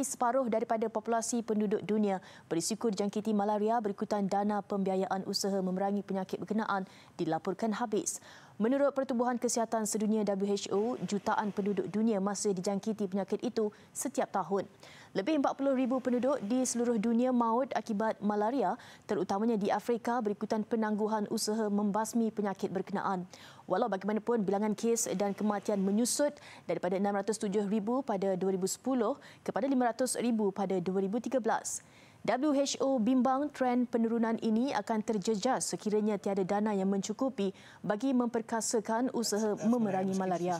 separuh daripada populasi penduduk dunia berisiko dijangkiti malaria berikutan dana pembiayaan usaha memerangi penyakit berkenaan dilaporkan habis. Menurut Pertubuhan Kesihatan Sedunia WHO, jutaan penduduk dunia masih dijangkiti penyakit itu setiap tahun. Lebih 40,000 penduduk di seluruh dunia maut akibat malaria, terutamanya di Afrika berikutan penangguhan usaha membasmi penyakit berkenaan. Walau bagaimanapun, bilangan kes dan kematian menyusut daripada 607,000 pada 2010 kepada 500,000 pada 2013. WHO bimbang tren penurunan ini akan terjejas sekiranya tiada dana yang mencukupi bagi memperkasakan usaha memerangi malaria.